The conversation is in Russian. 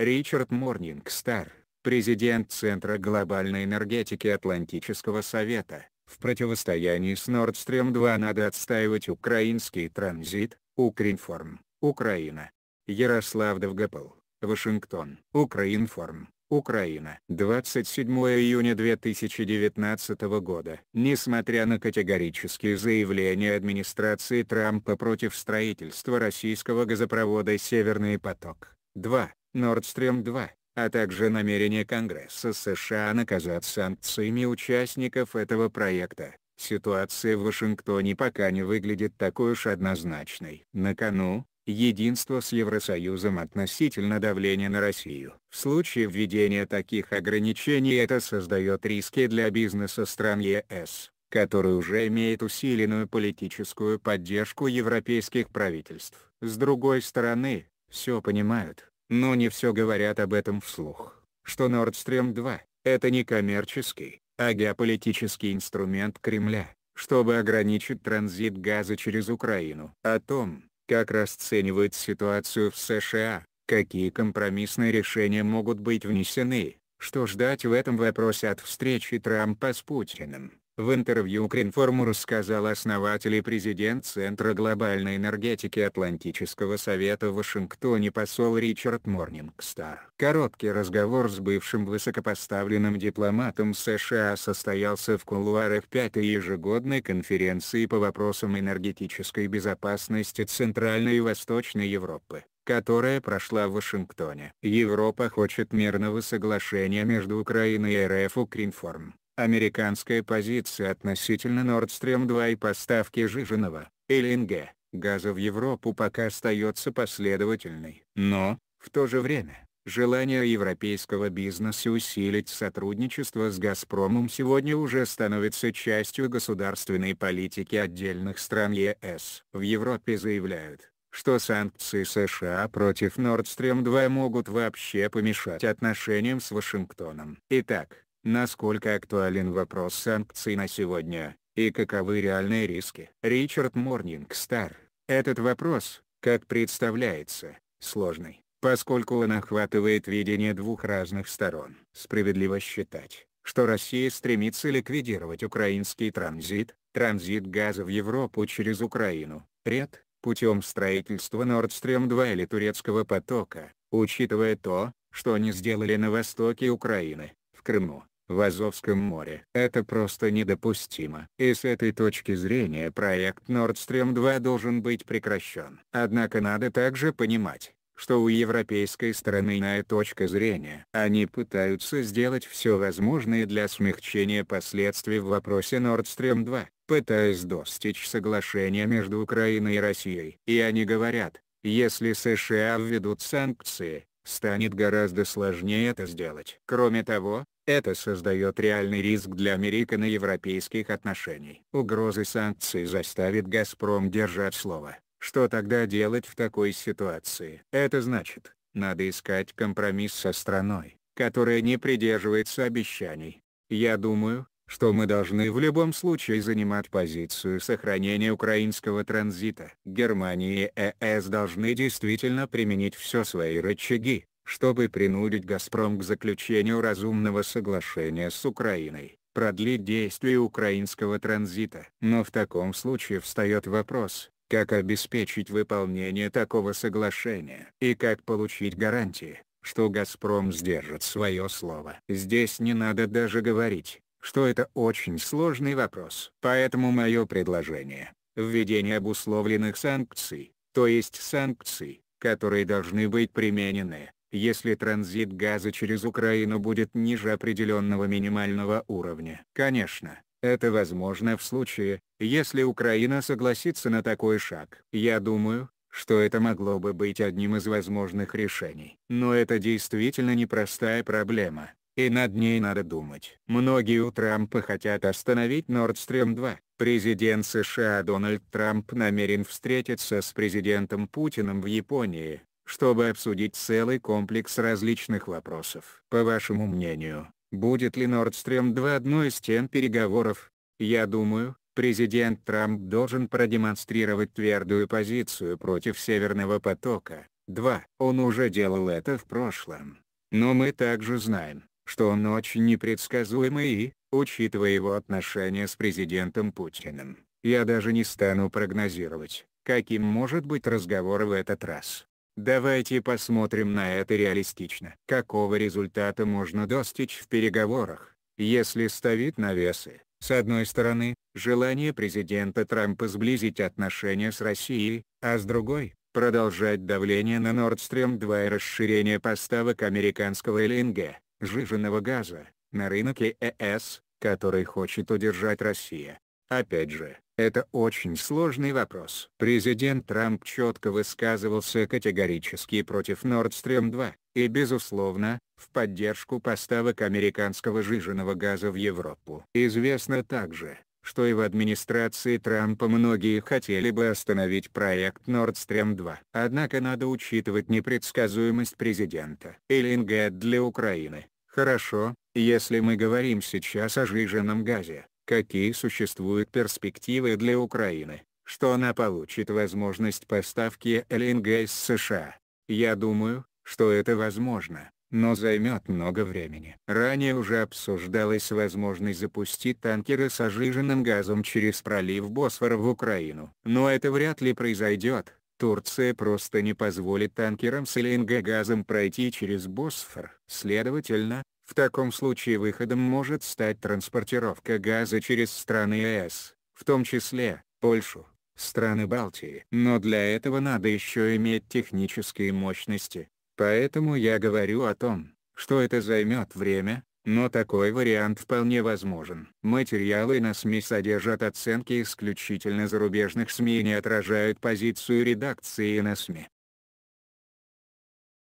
Ричард Морнингстар, президент Центра глобальной энергетики Атлантического совета, в противостоянии с Nord Stream 2 надо отстаивать украинский транзит, Укринформ, Украина. Ярослав Довгопол, Вашингтон, Украинформ, Украина. 27 июня 2019 года. Несмотря на категорические заявления администрации Трампа против строительства российского газопровода «Северный поток», 2. Nord Stream 2, а также намерение Конгресса США наказать санкциями участников этого проекта. Ситуация в Вашингтоне пока не выглядит такой уж однозначной. На кону единство с Евросоюзом относительно давления на Россию. В случае введения таких ограничений это создает риски для бизнеса стран ЕС, который уже имеет усиленную политическую поддержку европейских правительств. С другой стороны, все понимают, но не все говорят об этом вслух, что Nord Stream 2 – это не коммерческий, а геополитический инструмент Кремля, чтобы ограничить транзит газа через Украину. О том, как расценивают ситуацию в США, какие компромиссные решения могут быть внесены, что ждать в этом вопросе от встречи Трампа с Путиным. В интервью Кринформу рассказал основатель и президент Центра глобальной энергетики Атлантического совета в Вашингтоне посол Ричард Морнингстар. Короткий разговор с бывшим высокопоставленным дипломатом США состоялся в кулуарах пятой ежегодной конференции по вопросам энергетической безопасности Центральной и Восточной Европы которая прошла в Вашингтоне. Европа хочет мирного соглашения между Украиной и РФ Укринформ. Американская позиция относительно Nord Stream 2 и поставки жиженного, ЛНГ, газа в Европу пока остается последовательной. Но, в то же время, желание европейского бизнеса усилить сотрудничество с «Газпромом» сегодня уже становится частью государственной политики отдельных стран ЕС. В Европе заявляют, что санкции США против Nord Stream 2 могут вообще помешать отношениям с Вашингтоном. Итак, Насколько актуален вопрос санкций на сегодня, и каковы реальные риски? Ричард Морнингстар, этот вопрос, как представляется, сложный, поскольку он охватывает видение двух разных сторон. Справедливо считать, что Россия стремится ликвидировать украинский транзит, транзит газа в Европу через Украину, ряд, путем строительства Nord Stream 2 или турецкого потока, учитывая то, что они сделали на востоке Украины в Крыму, в Азовском море. Это просто недопустимо. И с этой точки зрения проект Nord Stream 2 должен быть прекращен. Однако надо также понимать, что у европейской стороны иная точка зрения. Они пытаются сделать все возможное для смягчения последствий в вопросе Nord Stream 2, пытаясь достичь соглашения между Украиной и Россией. И они говорят, если США введут санкции, станет гораздо сложнее это сделать. Кроме того, это создает реальный риск для американо-европейских отношений. Угрозы санкций заставит «Газпром» держать слово. Что тогда делать в такой ситуации? Это значит, надо искать компромисс со страной, которая не придерживается обещаний. Я думаю, что мы должны в любом случае занимать позицию сохранения украинского транзита. Германия и ЕС э должны действительно применить все свои рычаги, чтобы принудить «Газпром» к заключению разумного соглашения с Украиной, продлить действие украинского транзита. Но в таком случае встает вопрос, как обеспечить выполнение такого соглашения и как получить гарантии, что «Газпром» сдержит свое слово. Здесь не надо даже говорить, что это очень сложный вопрос. Поэтому мое предложение – введение обусловленных санкций, то есть санкций, которые должны быть применены, если транзит газа через Украину будет ниже определенного минимального уровня. Конечно, это возможно в случае, если Украина согласится на такой шаг. Я думаю, что это могло бы быть одним из возможных решений. Но это действительно непростая проблема и над ней надо думать. Многие у Трампа хотят остановить Nord Stream 2. Президент США Дональд Трамп намерен встретиться с президентом Путиным в Японии, чтобы обсудить целый комплекс различных вопросов. По вашему мнению, будет ли Nord Stream 2 одной из тем переговоров? Я думаю, президент Трамп должен продемонстрировать твердую позицию против Северного потока. 2. Он уже делал это в прошлом. Но мы также знаем, что он очень непредсказуемый и, учитывая его отношения с президентом Путиным, я даже не стану прогнозировать, каким может быть разговор в этот раз. Давайте посмотрим на это реалистично. Какого результата можно достичь в переговорах, если ставить навесы? с одной стороны, желание президента Трампа сблизить отношения с Россией, а с другой, продолжать давление на Nord Stream 2 и расширение поставок американского ЛНГ жиженного газа, на рынке ЕС, э который хочет удержать Россия. Опять же, это очень сложный вопрос. Президент Трамп четко высказывался категорически против Nord Stream 2, и безусловно, в поддержку поставок американского жиженного газа в Европу. Известно также, что и в администрации Трампа многие хотели бы остановить проект Nord Stream 2. Однако надо учитывать непредсказуемость президента. Эллингет для Украины. Хорошо, если мы говорим сейчас о жиженном газе, какие существуют перспективы для Украины, что она получит возможность поставки ЛНГ из США? Я думаю, что это возможно но займет много времени. Ранее уже обсуждалась возможность запустить танкеры с ожиженным газом через пролив Босфора в Украину. Но это вряд ли произойдет. Турция просто не позволит танкерам с ЛНГ-газом пройти через Босфор. Следовательно, в таком случае выходом может стать транспортировка газа через страны ЕС, в том числе, Польшу, страны Балтии. Но для этого надо еще иметь технические мощности, Поэтому я говорю о том, что это займет время, но такой вариант вполне возможен. Материалы на СМИ содержат оценки исключительно зарубежных СМИ и не отражают позицию редакции на СМИ.